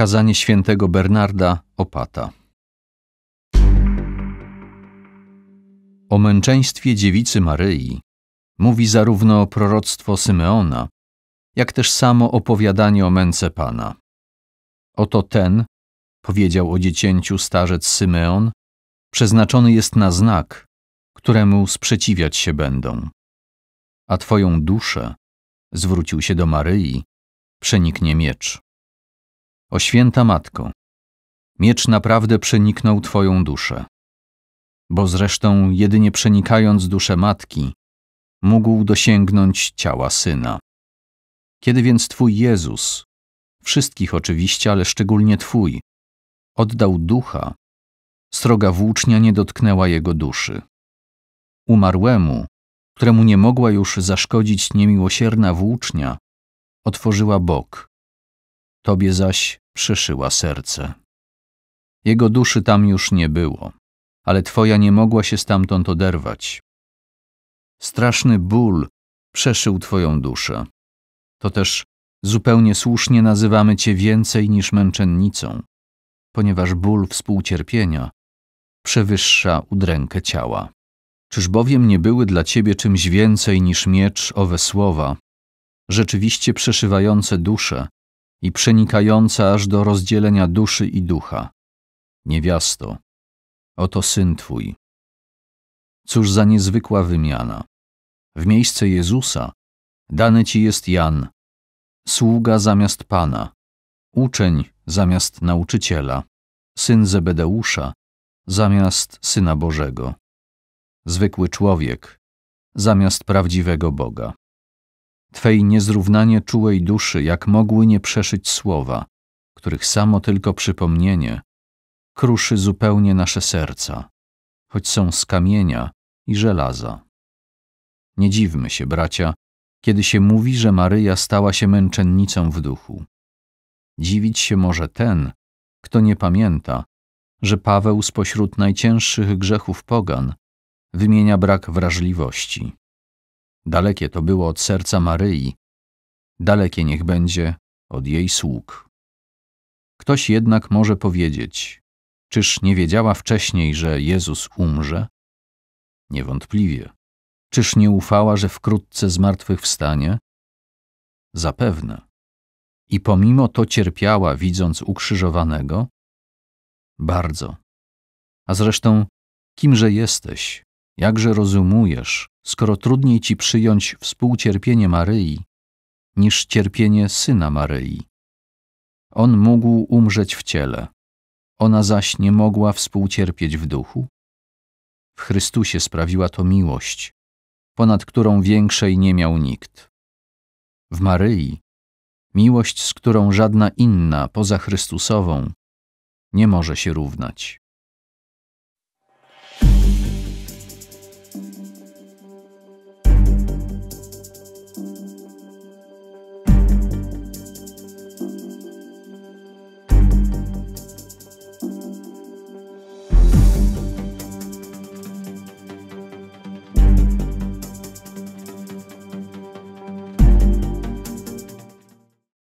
Kazanie świętego Bernarda Opata. O męczeństwie dziewicy Maryi mówi zarówno proroctwo Symeona, jak też samo opowiadanie o męce Pana. Oto ten, powiedział o dziecięciu starzec Symeon, przeznaczony jest na znak, któremu sprzeciwiać się będą. A twoją duszę, zwrócił się do Maryi, przeniknie miecz. O święta matko, miecz naprawdę przeniknął Twoją duszę. Bo zresztą, jedynie przenikając duszę matki, mógł dosięgnąć ciała syna. Kiedy więc Twój Jezus, wszystkich oczywiście, ale szczególnie Twój, oddał ducha, sroga włócznia nie dotknęła jego duszy. Umarłemu, któremu nie mogła już zaszkodzić niemiłosierna włócznia, otworzyła bok, tobie zaś przyszyła serce. Jego duszy tam już nie było, ale twoja nie mogła się stamtąd oderwać. Straszny ból przeszył twoją duszę. To też zupełnie słusznie nazywamy cię więcej niż męczennicą, ponieważ ból współcierpienia przewyższa udrękę ciała. Czyż bowiem nie były dla ciebie czymś więcej niż miecz owe słowa, rzeczywiście przeszywające duszę, i przenikająca aż do rozdzielenia duszy i ducha. Niewiasto, oto syn twój. Cóż za niezwykła wymiana. W miejsce Jezusa dany ci jest Jan, sługa zamiast Pana, uczeń zamiast nauczyciela, syn Zebedeusza zamiast Syna Bożego, zwykły człowiek zamiast prawdziwego Boga. Twej niezrównanie czułej duszy, jak mogły nie przeszyć słowa, których samo tylko przypomnienie kruszy zupełnie nasze serca, choć są z kamienia i żelaza. Nie dziwmy się, bracia, kiedy się mówi, że Maryja stała się męczennicą w duchu. Dziwić się może ten, kto nie pamięta, że Paweł spośród najcięższych grzechów pogan wymienia brak wrażliwości. Dalekie to było od serca Maryi, dalekie niech będzie od jej sług. Ktoś jednak może powiedzieć, czyż nie wiedziała wcześniej, że Jezus umrze? Niewątpliwie. Czyż nie ufała, że wkrótce zmartwychwstanie? Zapewne. I pomimo to cierpiała, widząc ukrzyżowanego? Bardzo. A zresztą, kimże jesteś, Jakże rozumujesz, skoro trudniej ci przyjąć współcierpienie Maryi, niż cierpienie syna Maryi? On mógł umrzeć w ciele, ona zaś nie mogła współcierpieć w duchu? W Chrystusie sprawiła to miłość, ponad którą większej nie miał nikt. W Maryi miłość, z którą żadna inna poza Chrystusową nie może się równać.